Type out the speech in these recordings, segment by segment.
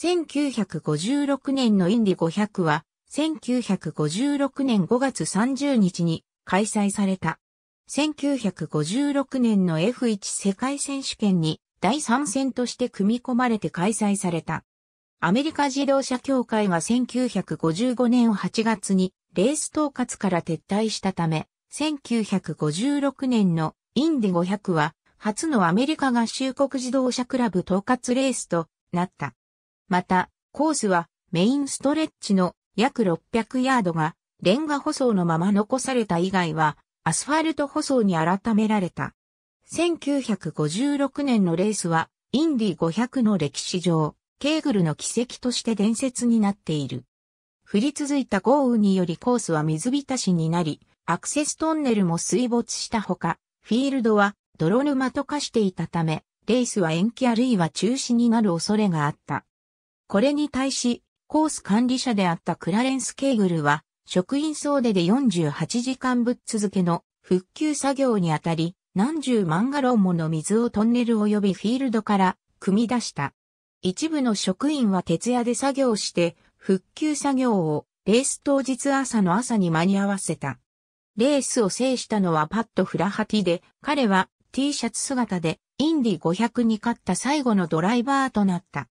1956年のインディ500は、1956年5月30日に開催された。1956年の F1 世界選手権に第3戦として組み込まれて開催された。アメリカ自動車協会は1955年8月にレース統括から撤退したため、1956年のインディ500は初のアメリカ合衆国自動車クラブ統括レースとなった。また、コースはメインストレッチの約600ヤードがレンガ舗装のまま残された以外はアスファルト舗装に改められた。1956年のレースはインディ500の歴史上、ケーグルの奇跡として伝説になっている。降り続いた豪雨によりコースは水浸しになり、アクセストンネルも水没したほか、フィールドは泥沼と化していたため、レースは延期あるいは中止になる恐れがあった。これに対し、コース管理者であったクラレンス・ケーグルは、職員総出で48時間ぶっ続けの復旧作業にあたり、何十万ガロンもの水をトンネル及びフィールドから汲み出した。一部の職員は徹夜で作業して、復旧作業をレース当日朝の朝に間に合わせた。レースを制したのはパット・フラハティで、彼は T シャツ姿でインディ500に勝った最後のドライバーとなった。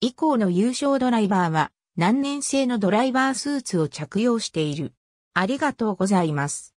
以降の優勝ドライバーは、難年製のドライバースーツを着用している。ありがとうございます。